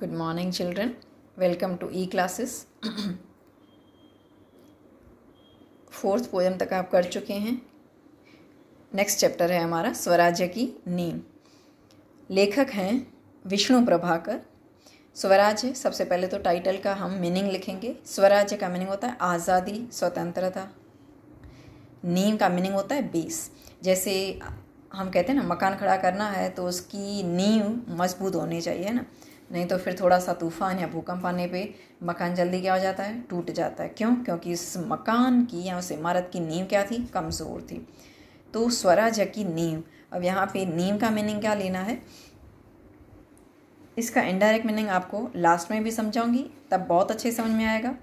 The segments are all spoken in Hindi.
Good morning, children. Welcome to e classes. Fourth poem तक आप कर चुके हैं नेक्स्ट चैप्टर है हमारा स्वराज्य की नींव लेखक हैं विष्णु प्रभाकर स्वराज्य सबसे पहले तो टाइटल का हम मीनिंग लिखेंगे स्वराज्य का मीनिंग होता है आज़ादी स्वतंत्रता नींव का मीनिंग होता है बेस जैसे हम कहते हैं ना मकान खड़ा करना है तो उसकी नींव मजबूत होनी चाहिए ना नहीं तो फिर थोड़ा सा तूफ़ान या भूकंप आने पे मकान जल्दी क्या हो जाता है टूट जाता है क्यों क्योंकि इस मकान की या उस इमारत की नींव क्या थी कमज़ोर थी तो स्वराज की नींव अब यहाँ पे नींव का मीनिंग क्या लेना है इसका इनडायरेक्ट मीनिंग आपको लास्ट में भी समझाऊंगी तब बहुत अच्छे समझ में आएगा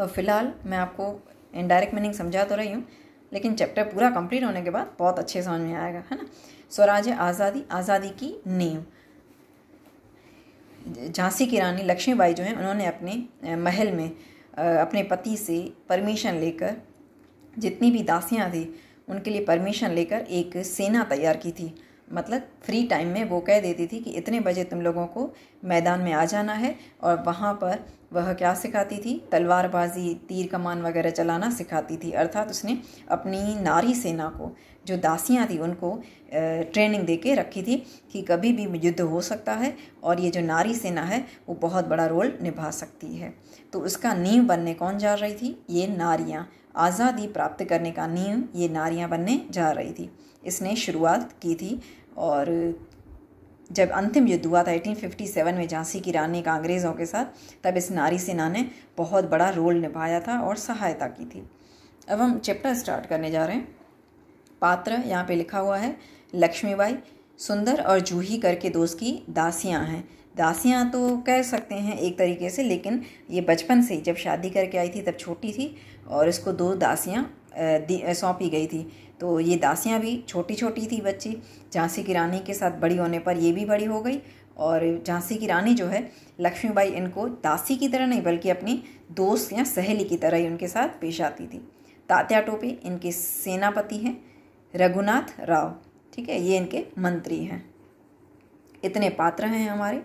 और फिलहाल मैं आपको इनडायरेक्ट मीनिंग समझा तो रही हूँ लेकिन चैप्टर पूरा कंप्लीट होने के बाद बहुत अच्छे समझ में आएगा है ना स्वराज आज़ादी आज़ादी की नींव झांसी की रानी लक्ष्मीबाई जो हैं उन्होंने अपने महल में अपने पति से परमिशन लेकर जितनी भी दासियां थी उनके लिए परमिशन लेकर एक सेना तैयार की थी मतलब फ्री टाइम में वो कह देती थी कि इतने बजे तुम लोगों को मैदान में आ जाना है और वहाँ पर वह क्या सिखाती थी तलवारबाजी तीर कमान वगैरह चलाना सिखाती थी अर्थात उसने अपनी नारी सेना को जो दासियाँ थी उनको ट्रेनिंग दे के रखी थी कि कभी भी युद्ध हो सकता है और ये जो नारी सेना है वो बहुत बड़ा रोल निभा सकती है तो उसका नींव बनने कौन जा रही थी ये नारियाँ आज़ादी प्राप्त करने का नींव ये नारियाँ बनने जा रही थी इसने शुरुआत की थी और जब अंतिम युद्ध हुआ था 1857 में झांसी की रानी का अंग्रेज़ों के साथ तब इस नारी सेना ने बहुत बड़ा रोल निभाया था और सहायता की थी अब हम चैप्टर स्टार्ट करने जा रहे हैं पात्र यहाँ पे लिखा हुआ है लक्ष्मीबाई सुंदर और जूही करके दोस्त की दासियाँ हैं दासियाँ तो कह सकते हैं एक तरीके से लेकिन ये बचपन से जब शादी करके आई थी तब छोटी थी और इसको दो दासियाँ सौंपी गई थी तो ये दासियाँ भी छोटी छोटी थी बच्ची झांसी की रानी के साथ बड़ी होने पर ये भी बड़ी हो गई और झांसी की रानी जो है लक्ष्मीबाई इनको दासी की तरह नहीं बल्कि अपनी दोस्त या सहेली की तरह ही उनके साथ पेश आती थी तात्या टोपे इनके सेनापति हैं रघुनाथ राव ठीक है ये इनके मंत्री हैं इतने पात्र हैं हमारे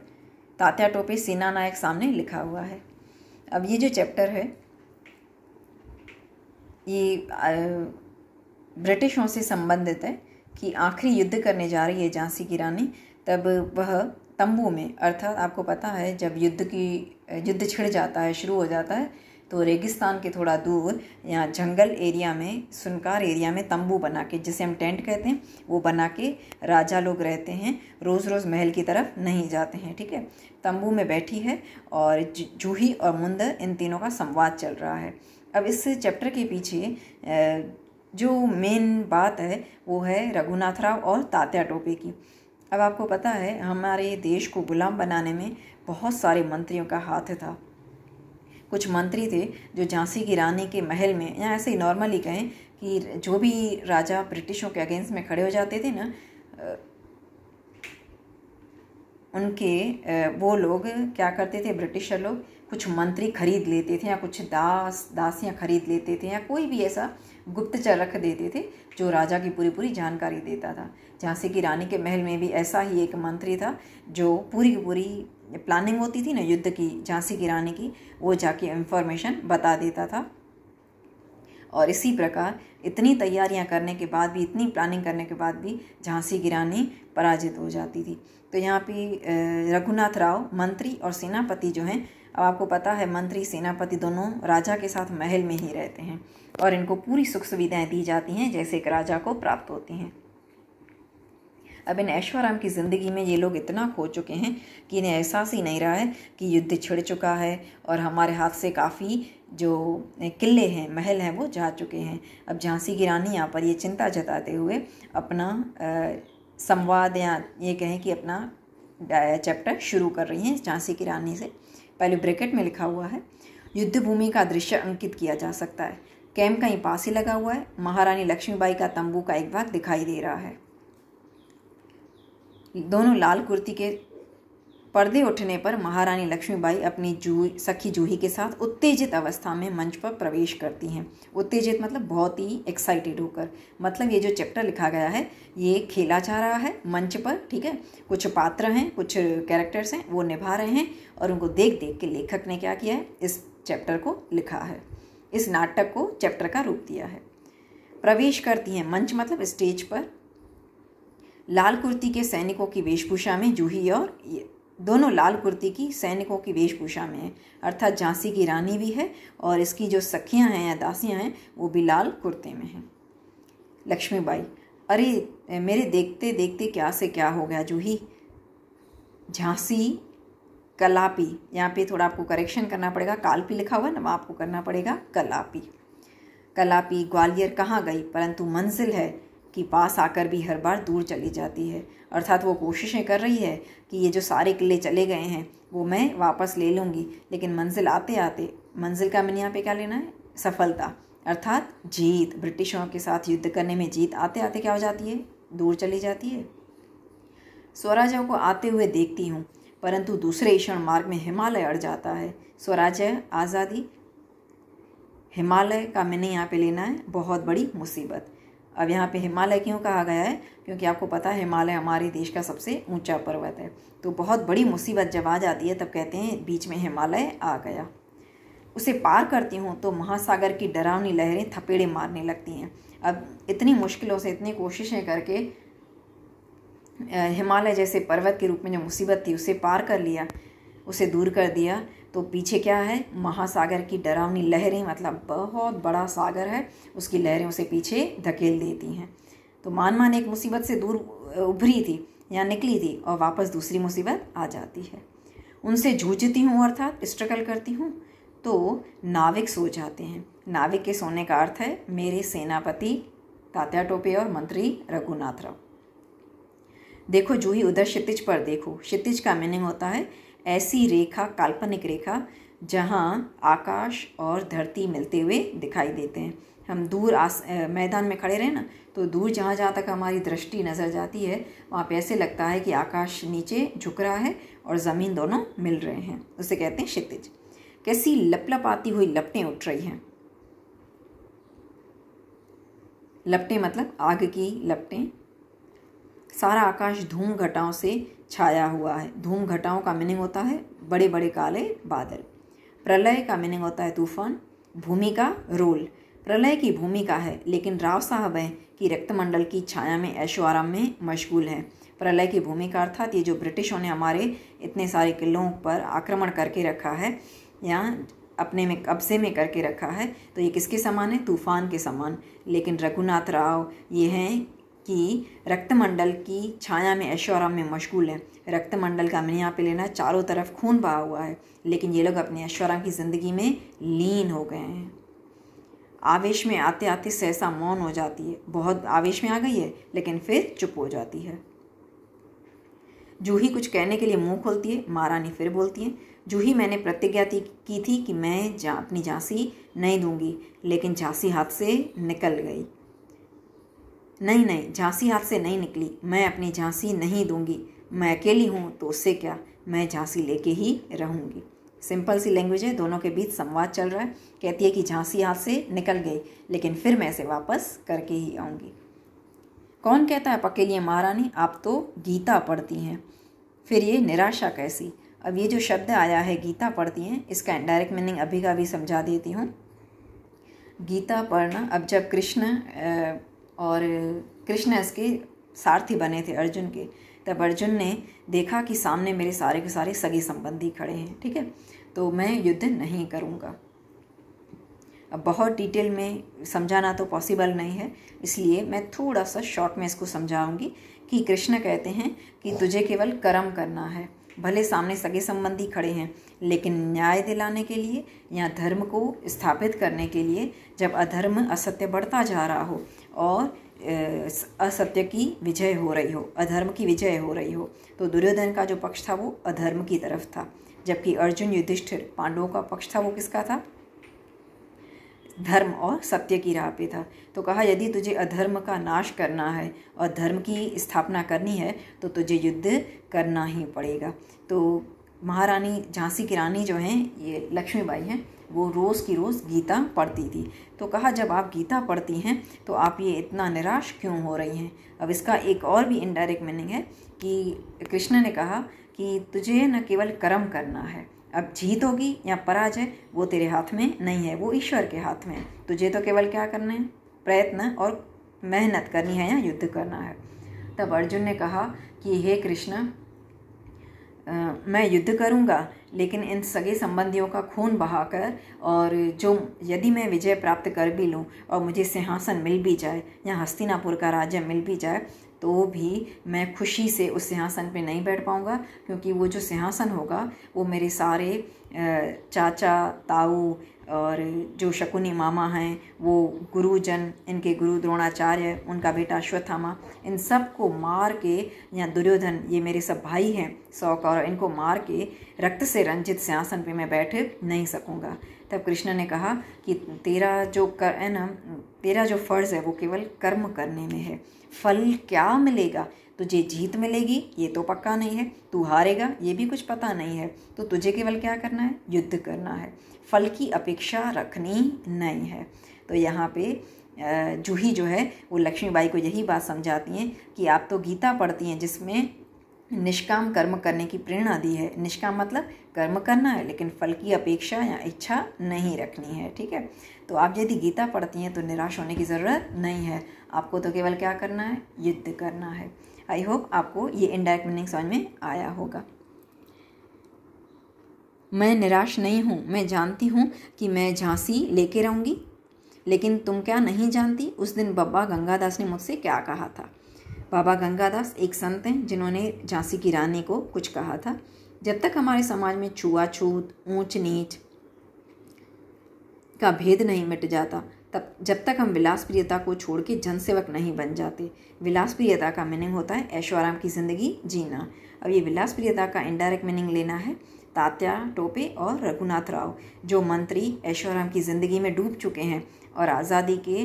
तात्या टोपे सेना नायक सामने लिखा हुआ है अब ये जो चैप्टर है ये ब्रिटिशों से संबंधित है कि आखिरी युद्ध करने जा रही है झांसी की रानी तब वह तंबू में अर्थात आपको पता है जब युद्ध की युद्ध छिड़ जाता है शुरू हो जाता है तो रेगिस्तान के थोड़ा दूर यहाँ जंगल एरिया में सुनकार एरिया में तंबू बना के जिसे हम टेंट कहते हैं वो बना के राजा लोग रहते हैं रोज़ रोज़ महल की तरफ नहीं जाते हैं ठीक है तंबू में बैठी है और जूही और मुंद इन तीनों का संवाद चल रहा है अब इस चैप्टर के पीछे जो मेन बात है वो है रघुनाथ राव और तात्या टोपे की अब आपको पता है हमारे देश को गुलाम बनाने में बहुत सारे मंत्रियों का हाथ था कुछ मंत्री थे जो झांसी की रानी के महल में या ऐसे ही नॉर्मली कहें कि जो भी राजा ब्रिटिशों के अगेंस्ट में खड़े हो जाते थे ना उनके वो लोग क्या करते थे ब्रिटिशर लोग कुछ मंत्री खरीद लेते थे या कुछ दास दासियाँ खरीद लेते थे या कोई भी ऐसा गुप्तचर रख देते थे जो राजा की पूरी पूरी जानकारी देता था झांसी की रानी के महल में भी ऐसा ही एक मंत्री था जो पूरी पूरी प्लानिंग होती थी ना युद्ध की झांसी की रानी की वो जाके इन्फॉर्मेशन बता देता था और इसी प्रकार इतनी तैयारियां करने के बाद भी इतनी प्लानिंग करने के बाद भी झांसी की रानी पराजित हो जाती थी तो यहाँ पे रघुनाथ राव मंत्री और सेनापति जो हैं अब आपको पता है मंत्री सेनापति दोनों राजा के साथ महल में ही रहते हैं और इनको पूरी सुख सुविधाएं दी जाती हैं जैसे एक राजा को प्राप्त होती हैं अब इन ऐश्वराम की ज़िंदगी में ये लोग इतना खो चुके हैं कि इन्हें एहसास ही नहीं रहा है कि युद्ध छिड़ चुका है और हमारे हाथ से काफ़ी जो किले हैं महल हैं वो जा चुके हैं अब झांसी की रानी यहाँ पर ये चिंता जताते हुए अपना संवाद या ये कहें कि अपना चैप्टर शुरू कर रही हैं झांसी की रानी से पहले ब्रैकेट में लिखा हुआ है युद्ध भूमि का दृश्य अंकित किया जा सकता है कैंप कहीं पास ही लगा हुआ है महारानी लक्ष्मीबाई का तंबू का एक भाग दिखाई दे रहा है दोनों लाल कुर्ती के पर्दे उठने पर महारानी लक्ष्मीबाई अपनी जू सखी जूही के साथ उत्तेजित अवस्था में मंच पर प्रवेश करती हैं उत्तेजित मतलब बहुत ही एक्साइटेड होकर मतलब ये जो चैप्टर लिखा गया है ये खेला जा रहा है मंच पर ठीक है कुछ पात्र हैं कुछ कैरेक्टर्स हैं वो निभा रहे हैं और उनको देख देख के लेखक ने क्या किया है इस चैप्टर को लिखा है इस नाटक को चैप्टर का रूप दिया है प्रवेश करती हैं मंच मतलब स्टेज पर लाल कुर्ती के सैनिकों की वेशभूषा में जूही और दोनों लाल कुर्ती की सैनिकों की वेशभूषा में है अर्थात झांसी की रानी भी है और इसकी जो सखियां हैं या दासियां हैं वो भी लाल कुर्ते में हैं लक्ष्मीबाई अरे मेरे देखते देखते क्या से क्या हो गया जूही झांसी कलापी यहाँ पे थोड़ा आपको करेक्शन करना पड़ेगा कालपी लिखा हुआ ना आपको करना पड़ेगा कलापी कलापी ग्वालियर कहाँ गई परंतु मंजिल है कि पास आकर भी हर बार दूर चली जाती है अर्थात वो कोशिशें कर रही है कि ये जो सारे किले चले गए हैं वो मैं वापस ले लूँगी लेकिन मंजिल आते आते मंजिल का मैंने यहाँ पे क्या लेना है सफलता अर्थात जीत ब्रिटिशों के साथ युद्ध करने में जीत आते आते क्या हो जाती है दूर चली जाती है स्वराज्य को आते हुए देखती हूँ परंतु दूसरे ईषण मार्ग में हिमालय अड़ जाता है स्वराज्य आज़ादी हिमालय का मैंने यहाँ पे लेना है बहुत बड़ी मुसीबत अब यहाँ पे हिमालय क्यों कहा गया है क्योंकि आपको पता है हिमालय हमारे देश का सबसे ऊंचा पर्वत है तो बहुत बड़ी मुसीबत जब आ जाती है तब कहते हैं बीच में हिमालय आ गया उसे पार करती हूँ तो महासागर की डरावनी लहरें थपेड़े मारने लगती हैं अब इतनी मुश्किलों से इतनी कोशिशें करके हिमालय जैसे पर्वत के रूप में जो मुसीबत थी उसे पार कर लिया उसे दूर कर दिया तो पीछे क्या है महासागर की डरावनी लहरें मतलब बहुत बड़ा सागर है उसकी लहरें उसे पीछे धकेल देती हैं तो मान मान एक मुसीबत से दूर उभरी थी या निकली थी और वापस दूसरी मुसीबत आ जाती है उनसे जूझती हूँ अर्थात स्ट्रगल करती हूँ तो नाविक सो जाते हैं नाविक के सोने का अर्थ है मेरे सेनापति तात्या टोपे और मंत्री रघुनाथ राव देखो जूही उधर क्षितिज पर देखो क्षितिज का मीनिंग होता है ऐसी रेखा काल्पनिक रेखा जहाँ आकाश और धरती मिलते हुए दिखाई देते हैं हम दूर आस मैदान में खड़े रहे ना तो दूर जहाँ जहाँ तक हमारी दृष्टि नज़र जाती है वहाँ पे ऐसे लगता है कि आकाश नीचे झुक रहा है और ज़मीन दोनों मिल रहे हैं उसे कहते हैं क्षितिज कैसी लपलप आती हुई लपटें उठ रही हैं लपटें मतलब आग की लपटें सारा आकाश धूम घटाओं से छाया हुआ है धूम घटाओं का मीनिंग होता है बड़े बड़े काले बादल प्रलय का मीनिंग होता है तूफान भूमि का रोल प्रलय की भूमिका है लेकिन राव साहब हैं कि रक्तमंडल की छाया में ऐशो आराम में मशगूल हैं प्रलय की भूमिका अर्थात ये जो ब्रिटिशों ने हमारे इतने सारे किलों पर आक्रमण करके रखा है या अपने में कब्जे में करके रखा है तो ये किसके समान है तूफान के समान लेकिन रघुनाथ राव ये हैं कि रक्तमंडल की छाया में ऐशोराम में मशगूल है रक्तमंडल का मैंने यहाँ पे लेना चारों तरफ खून बहा हुआ है लेकिन ये लोग अपने ऐशोराम की ज़िंदगी में लीन हो गए हैं आवेश में आते आते सहसा मौन हो जाती है बहुत आवेश में आ गई है लेकिन फिर चुप हो जाती है जूही कुछ कहने के लिए मुंह खोलती है महारानी फिर बोलती है जूही मैंने प्रतिज्ञा की थी कि मैं जा अपनी झांसी नहीं दूंगी लेकिन झांसी हाथ से निकल गई नहीं नहीं झांसी हाथ से नहीं निकली मैं अपनी झांसी नहीं दूंगी मैं अकेली हूँ तो उससे क्या मैं झांसी लेके ही रहूँगी सिंपल सी लैंग्वेज है दोनों के बीच संवाद चल रहा है कहती है कि झांसी हाथ से निकल गई लेकिन फिर मैं इसे वापस करके ही आऊँगी कौन कहता है पकेलिए महारानी आप तो गीता पढ़ती हैं फिर ये निराशा कैसी अब ये जो शब्द आया है गीता पढ़ती हैं इसका इनडायरेक्ट मीनिंग अभी का भी समझा देती हूँ गीता पढ़ना अब जब कृष्ण और कृष्ण इसके सारथी बने थे अर्जुन के तब अर्जुन ने देखा कि सामने मेरे सारे के सारे सगे संबंधी खड़े हैं ठीक है तो मैं युद्ध नहीं करूँगा अब बहुत डिटेल में समझाना तो पॉसिबल नहीं है इसलिए मैं थोड़ा सा शॉर्ट में इसको समझाऊंगी कि कृष्ण कहते हैं कि तुझे केवल कर्म करना है भले सामने सगे संबंधी खड़े हैं लेकिन न्याय दिलाने के लिए या धर्म को स्थापित करने के लिए जब अधर्म असत्य बढ़ता जा रहा हो और असत्य की विजय हो रही हो अधर्म की विजय हो रही हो तो दुर्योधन का जो पक्ष था वो अधर्म की तरफ था जबकि अर्जुन युधिष्ठिर पांडवों का पक्ष था वो किसका था धर्म और सत्य की राह पे था तो कहा यदि तुझे अधर्म का नाश करना है और धर्म की स्थापना करनी है तो तुझे युद्ध करना ही पड़ेगा तो महारानी झांसी की रानी जो हैं ये लक्ष्मीबाई हैं वो रोज़ की रोज़ गीता पढ़ती थी तो कहा जब आप गीता पढ़ती हैं तो आप ये इतना निराश क्यों हो रही हैं अब इसका एक और भी इनडायरेक्ट मीनिंग है कि कृष्ण ने कहा कि तुझे न केवल कर्म करना है अब जीत होगी या पराजय वो तेरे हाथ में नहीं है वो ईश्वर के हाथ में है तुझे तो केवल क्या करना है प्रयत्न और मेहनत करनी है या युद्ध करना है तब अर्जुन ने कहा कि हे कृष्ण मैं युद्ध करूंगा लेकिन इन सगे संबंधियों का खून बहाकर और जो यदि मैं विजय प्राप्त कर भी लूँ और मुझे सिंहासन मिल भी जाए या हस्तिनापुर का राज्य मिल भी जाए तो भी मैं खुशी से उस सिंहासन पे नहीं बैठ पाऊँगा क्योंकि वो जो सिंहासन होगा वो मेरे सारे चाचा ताऊ और जो शकुनी मामा हैं वो गुरुजन इनके गुरु द्रोणाचार्य उनका बेटा अश्वत्थामा इन सब को मार के या दुर्योधन ये मेरे सब भाई हैं सौ और इनको मार के रक्त से रंजित सिंहासन पे मैं बैठ नहीं सकूँगा तब कृष्ण ने कहा कि तेरा जो कर है ना तेरा जो फ़र्ज़ है वो केवल कर्म करने में है फल क्या मिलेगा तुझे जीत मिलेगी ये तो पक्का नहीं है तू हारेगा ये भी कुछ पता नहीं है तो तुझे केवल क्या करना है युद्ध करना है फल की अपेक्षा रखनी नहीं है तो यहाँ पे जूही जो है वो लक्ष्मीबाई को यही बात समझाती हैं कि आप तो गीता पढ़ती हैं जिसमें निष्काम कर्म करने की प्रेरणा दी है निष्काम मतलब कर्म करना है लेकिन फल की अपेक्षा या इच्छा नहीं रखनी है ठीक है तो आप यदि गीता पढ़ती हैं तो निराश होने की ज़रूरत नहीं है आपको तो केवल क्या करना है युद्ध करना है आई होप आपको ये इनडायरेक्ट मीनिंग समझ में आया होगा मैं निराश नहीं हूँ मैं जानती हूँ कि मैं झांसी लेके रहूँगी लेकिन तुम क्या नहीं जानती उस दिन बब्बा गंगादास ने मुझसे क्या कहा था बाबा गंगादास एक संत हैं जिन्होंने झांसी की रानी को कुछ कहा था जब तक हमारे समाज में छुआछूत ऊंच नीच का भेद नहीं मिट जाता तब जब तक हम विलास प्रियता को छोड़ के जनसेवक नहीं बन जाते विलास प्रियता का मीनिंग होता है ऐश्वराम की ज़िंदगी जीना अब ये विलास प्रियता का इनडायरेक्ट मीनिंग लेना है तात्या टोपे और रघुनाथ राव जो मंत्री ऐश्वराम की ज़िंदगी में डूब चुके हैं और आज़ादी के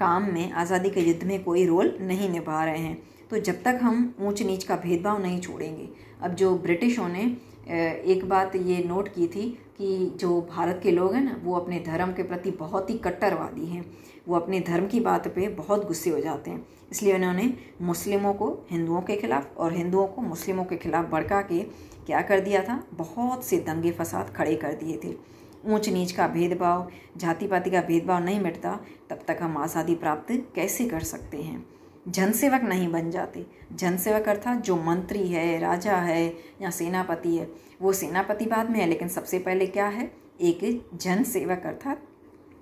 काम में आज़ादी के युद्ध में कोई रोल नहीं निभा रहे हैं तो जब तक हम ऊंच नीच का भेदभाव नहीं छोड़ेंगे अब जो ब्रिटिशों ने एक बात ये नोट की थी कि जो भारत के लोग हैं ना वो अपने धर्म के प्रति बहुत ही कट्टरवादी हैं वो अपने धर्म की बात पे बहुत गुस्से हो जाते हैं इसलिए उन्होंने मुस्लिमों को हिंदुओं के ख़िलाफ़ और हिंदुओं को मुस्लिमों के ख़िलाफ़ भड़का के क्या कर दिया था बहुत से दंगे फसाद खड़े कर दिए थे ऊंच नीच का भेदभाव जाति पाति का भेदभाव नहीं मिटता तब तक हम आज़ादी प्राप्त कैसे कर सकते हैं जनसेवक नहीं बन जाते जनसेवक अर्थात जो मंत्री है राजा है या सेनापति है वो सेनापति बाद में है लेकिन सबसे पहले क्या है एक जनसेवक अर्थात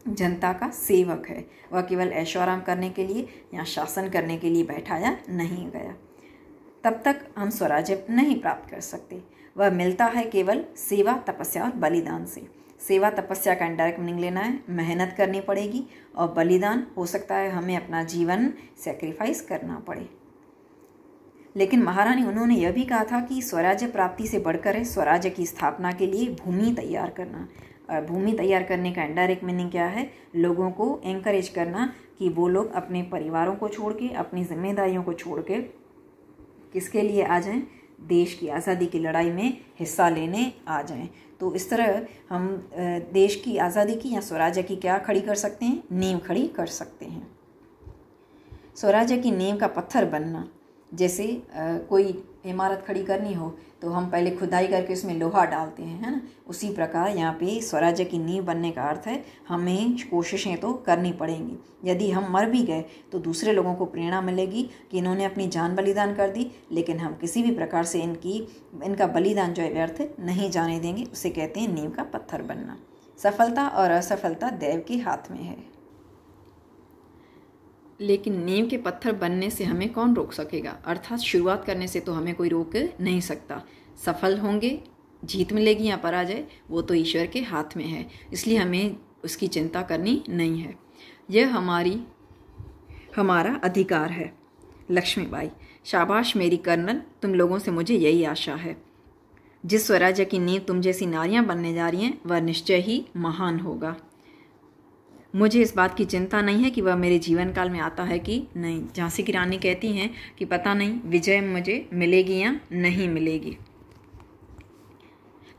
जनता का सेवक है वह केवल ऐशोआराम करने के लिए या शासन करने के लिए बैठाया नहीं गया तब तक हम स्वराज्य नहीं प्राप्त कर सकते वह मिलता है केवल सेवा तपस्या और बलिदान से सेवा तपस्या का इंडायरेक्ट मीनिंग लेना है मेहनत करनी पड़ेगी और बलिदान हो सकता है हमें अपना जीवन सेक्रीफाइस करना पड़े लेकिन महारानी उन्होंने यह भी कहा था कि स्वराज्य प्राप्ति से बढ़कर है स्वराज्य की स्थापना के लिए भूमि तैयार करना और भूमि तैयार करने का इंडायरेक्ट मीनिंग क्या है लोगों को एंकरेज करना कि वो लोग अपने परिवारों को छोड़ के अपनी जिम्मेदारियों को छोड़ के किसके लिए आ जाएं देश की आज़ादी की लड़ाई में हिस्सा लेने आ जाएं तो इस तरह हम देश की आज़ादी की या स्वराज्य की क्या खड़ी कर सकते हैं नींव खड़ी कर सकते हैं स्वराज्य की नींव का पत्थर बनना जैसे कोई इमारत खड़ी करनी हो तो हम पहले खुदाई करके उसमें लोहा डालते हैं है ना उसी प्रकार यहाँ पे स्वराज्य की नींव बनने का अर्थ है हमें कोशिशें तो करनी पड़ेंगी यदि हम मर भी गए तो दूसरे लोगों को प्रेरणा मिलेगी कि इन्होंने अपनी जान बलिदान कर दी लेकिन हम किसी भी प्रकार से इनकी इनका बलिदान जो है व्यर्थ नहीं जाने देंगे उसे कहते हैं नींव का पत्थर बनना सफलता और असफलता देव के हाथ में है लेकिन नींव के पत्थर बनने से हमें कौन रोक सकेगा अर्थात शुरुआत करने से तो हमें कोई रोक नहीं सकता सफल होंगे जीत मिलेगी या पराजय वो तो ईश्वर के हाथ में है इसलिए हमें उसकी चिंता करनी नहीं है यह हमारी हमारा अधिकार है लक्ष्मीबाई शाबाश मेरी कर्नल तुम लोगों से मुझे यही आशा है जिस स्वराज्य की नींव तुम जैसी नारियां बनने जा रही हैं वह निश्चय ही महान होगा मुझे इस बात की चिंता नहीं है कि वह मेरे जीवन काल में आता है कि नहीं झांसी की रानी कहती हैं कि पता नहीं विजय मुझे मिलेगी या नहीं मिलेगी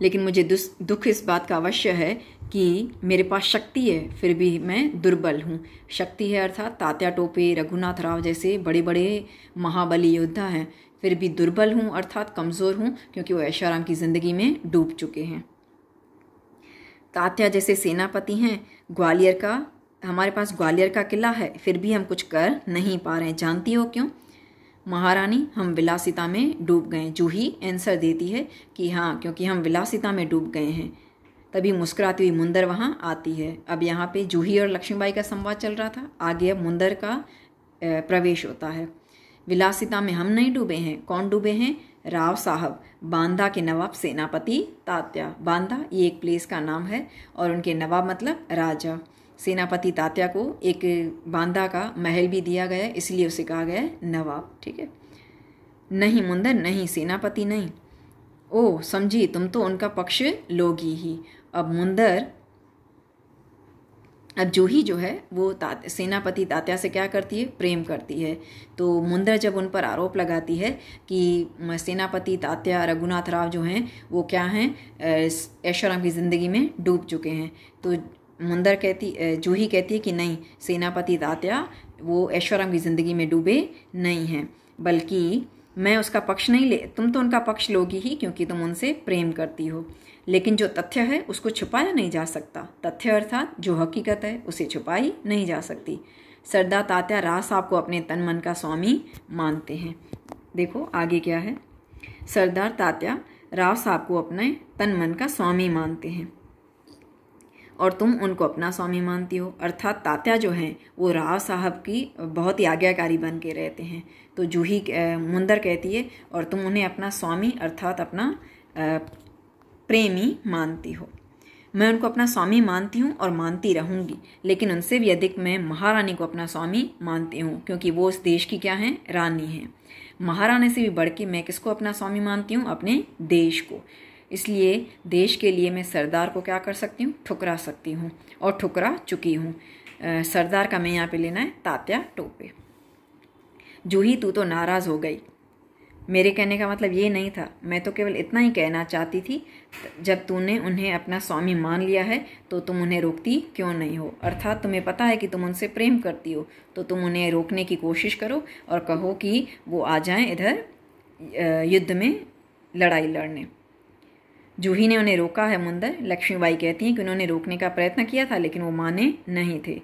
लेकिन मुझे दुख इस बात का अवश्य है कि मेरे पास शक्ति है फिर भी मैं दुर्बल हूँ शक्ति है अर्थात तात्या टोपे रघुनाथ राव जैसे बड़े बड़े महाबली योद्धा हैं फिर भी दुर्बल हूँ अर्थात कमज़ोर हूँ क्योंकि वो ऐशाराम की ज़िंदगी में डूब चुके हैं तात्या जैसे सेनापति हैं ग्वालियर का हमारे पास ग्वालियर का किला है फिर भी हम कुछ कर नहीं पा रहे हैं जानती हो क्यों महारानी हम विलासिता में डूब गए जूही आंसर देती है कि हाँ क्योंकि हम विलासिता में डूब गए हैं तभी मुस्कुराती हुई मुंदर वहाँ आती है अब यहाँ पे जूही और लक्ष्मीबाई का संवाद चल रहा था आगे अब मुंदर का प्रवेश होता है विलासिता में हम नहीं डूबे हैं कौन डूबे हैं राव साहब बांदा के नवाब सेनापति तात्या बांदा ये एक प्लेस का नाम है और उनके नवाब मतलब राजा सेनापति तात्या को एक बांदा का महल भी दिया गया इसलिए उसे कहा गया नवाब ठीक है नहीं मुंदर नहीं सेनापति नहीं ओ समझी तुम तो उनका पक्ष लोगी ही अब मुंदर अब जूही जो है वो तात सेनापति तात्या से क्या करती है प्रेम करती है तो मुंदर जब उन पर आरोप लगाती है कि सेनापति तात्या रघुनाथ राव जो हैं वो क्या हैं ऐश्वर्या की ज़िंदगी में डूब चुके हैं तो मुंदर कहती जूही कहती है कि नहीं सेनापति तात्या वो ऐश्वर्या की ज़िंदगी में डूबे नहीं हैं बल्कि मैं उसका पक्ष नहीं ले तुम तो उनका पक्ष लोगी ही क्योंकि तुम उनसे प्रेम करती हो लेकिन जो तथ्य है उसको छुपाया नहीं जा सकता तथ्य अर्थात जो हकीकत है उसे छुपाई नहीं जा सकती सरदा तात्या राव साहब को अपने तन मन का स्वामी मानते हैं देखो आगे क्या है सरदार तात्या राव साहब को अपने तन मन का स्वामी मानते हैं और तुम उनको अपना स्वामी मानती हो अर्थात तात्या जो हैं वो राव साहब की बहुत ही आज्ञाकारी बन के रहते हैं तो जूही मुंदर कहती है और तुम उन्हें अपना स्वामी अर्थात अपना प्रेमी मानती हो मैं उनको अपना स्वामी मानती हूँ और मानती रहूँगी लेकिन उनसे भी अधिक मैं महारानी को अपना स्वामी मानती हूँ क्योंकि वो उस देश की क्या है रानी है महारानी से भी बढ़ के मैं किसको अपना स्वामी मानती हूँ अपने देश को इसलिए देश के लिए मैं सरदार को क्या कर सकती हूँ ठुकरा सकती हूँ और ठुकरा चुकी हूँ सरदार का मैं यहाँ पे लेना है तात्या टोपे जूही तू तो नाराज़ हो गई मेरे कहने का मतलब ये नहीं था मैं तो केवल इतना ही कहना चाहती थी जब तूने उन्हें अपना स्वामी मान लिया है तो तुम उन्हें रोकती क्यों नहीं हो अर्थात तुम्हें पता है कि तुम उनसे प्रेम करती हो तो तुम उन्हें रोकने की कोशिश करो और कहो कि वो आ जाएं इधर युद्ध में लड़ाई लड़ने जूही ने उन्हें रोका है मुंदर लक्ष्मीबाई कहती हैं कि उन्होंने रोकने का प्रयत्न किया था लेकिन वो माने नहीं थे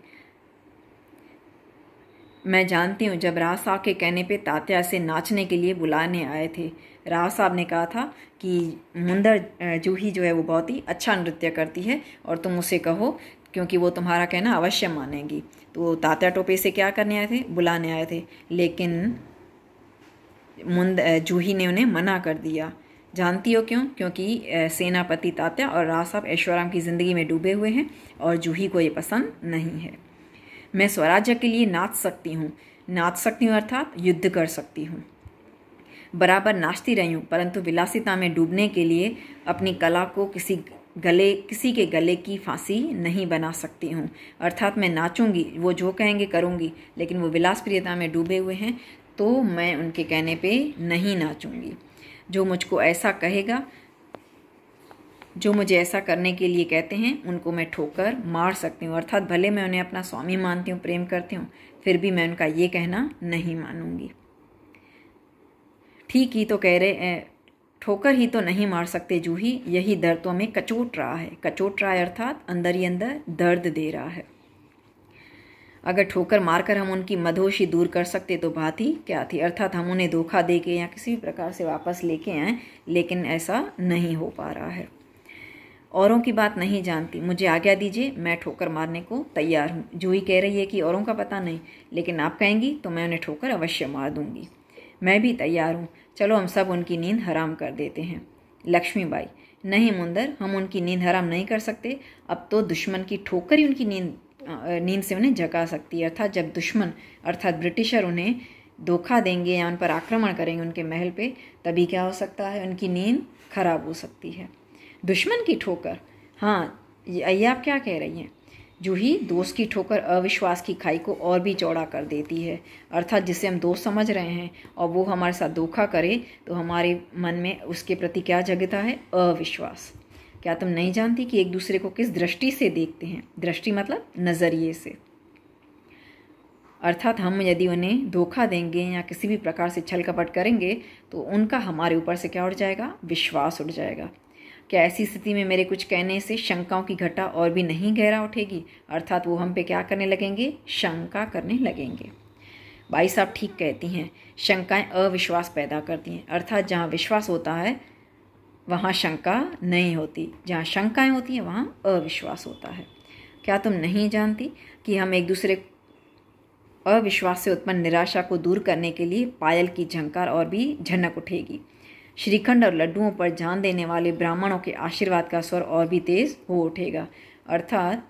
मैं जानती हूँ जब राह साहब के कहने पे तात्या से नाचने के लिए बुलाने आए थे राव साहब ने कहा था कि मुंदर जूही जो है वो बहुत ही अच्छा नृत्य करती है और तुम उसे कहो क्योंकि वो तुम्हारा कहना अवश्य मानेगी तो तात्या टोपे से क्या करने आए थे बुलाने आए थे लेकिन मुंद जूही ने उन्हें मना कर दिया जानती हो क्यों क्योंकि सेनापति तात्या और राव साहब ऐश्वराम की ज़िंदगी में डूबे हुए हैं और जूही को ये पसंद नहीं है मैं स्वराज्य के लिए नाच सकती हूँ नाच सकती हूँ अर्थात युद्ध कर सकती हूँ बराबर नाचती रही हूँ परंतु विलासिता में डूबने के लिए अपनी कला को किसी गले किसी के गले की फांसी नहीं बना सकती हूँ अर्थात मैं नाचूंगी वो जो कहेंगे करूँगी लेकिन वो विलास प्रियता में डूबे हुए हैं तो मैं उनके कहने पे नहीं नाचूंगी जो मुझको ऐसा कहेगा जो मुझे ऐसा करने के लिए कहते हैं उनको मैं ठोकर मार सकती हूँ अर्थात भले मैं उन्हें अपना स्वामी मानती हूँ प्रेम करती हूँ फिर भी मैं उनका ये कहना नहीं मानूंगी ठीक ही तो कह रहे ठोकर ही तो नहीं मार सकते जूही यही दर्द तो हमें कचोट रहा है कचोट रहा है अर्थात अंदर ही अंदर दर्द दे रहा है अगर ठोकर मारकर हम उनकी मधोशी दूर कर सकते तो बात ही क्या थी अर्थात हम उन्हें धोखा दे के या किसी भी प्रकार से वापस लेके आए लेकिन ऐसा नहीं हो पा रहा है औरों की बात नहीं जानती मुझे आज्ञा दीजिए मैं ठोकर मारने को तैयार हूँ जूही कह रही है कि औरों का पता नहीं लेकिन आप कहेंगी तो मैं उन्हें ठोकर अवश्य मार दूंगी मैं भी तैयार हूँ चलो हम सब उनकी नींद हराम कर देते हैं लक्ष्मी बाई नहीं मुंदर हम उनकी नींद हराम नहीं कर सकते अब तो दुश्मन की ठोकर ही उनकी नींद नींद से उन्हें जगा सकती है अर्थात जब दुश्मन अर्थात ब्रिटिशर उन्हें धोखा देंगे या उन पर आक्रमण करेंगे उनके महल पे तभी क्या हो सकता है उनकी नींद खराब हो सकती है दुश्मन की ठोकर हाँ ये आप क्या कह रही हैं जूही दोस्त की ठोकर अविश्वास की खाई को और भी चौड़ा कर देती है अर्थात जिसे हम दोस्त समझ रहे हैं और वो हमारे साथ धोखा करे तो हमारे मन में उसके प्रति क्या जगता है अविश्वास क्या तुम नहीं जानती कि एक दूसरे को किस दृष्टि से देखते हैं दृष्टि मतलब नज़रिए से अर्थात हम यदि उन्हें धोखा देंगे या किसी भी प्रकार से छल कपट करेंगे तो उनका हमारे ऊपर से क्या उठ जाएगा विश्वास उठ जाएगा क्या ऐसी स्थिति में मेरे कुछ कहने से शंकाओं की घटा और भी नहीं गहरा उठेगी अर्थात वो हम पे क्या करने लगेंगे शंका करने लगेंगे भाई साहब ठीक कहती हैं शंकाएं अविश्वास पैदा करती हैं अर्थात जहाँ विश्वास होता है वहाँ शंका नहीं होती जहाँ शंकाएं होती हैं वहाँ अविश्वास होता है क्या तुम नहीं जानती कि हम एक दूसरे अविश्वास से उत्पन्न निराशा को दूर करने के लिए पायल की झंकार और भी झनक उठेगी श्रीखंड और लड्डुओं पर जान देने वाले ब्राह्मणों के आशीर्वाद का स्वर और भी तेज़ हो उठेगा अर्थात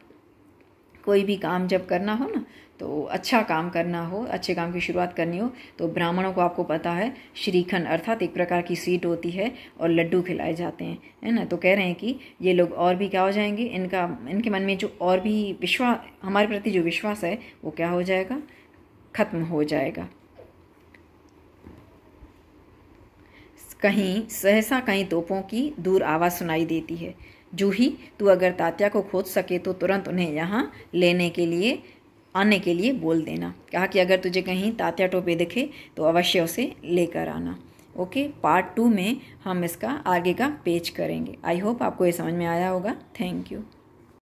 कोई भी काम जब करना हो ना तो अच्छा काम करना हो अच्छे काम की शुरुआत करनी हो तो ब्राह्मणों को आपको पता है श्रीखंड अर्थात एक प्रकार की स्वीट होती है और लड्डू खिलाए जाते हैं है ना तो कह रहे हैं कि ये लोग और भी क्या हो जाएंगे इनका इनके मन में जो और भी विश्वास हमारे प्रति जो विश्वास है वो क्या हो जाएगा ख़त्म हो जाएगा कहीं सहसा कहीं तोपों की दूर आवाज़ सुनाई देती है जूही तू अगर तात्या को खोज सके तो तुरंत उन्हें यहाँ लेने के लिए आने के लिए बोल देना कहा कि अगर तुझे कहीं तात्या टोपे दिखे तो अवश्य उसे लेकर आना ओके पार्ट टू में हम इसका आगे का पेज करेंगे आई होप आपको ये समझ में आया होगा थैंक यू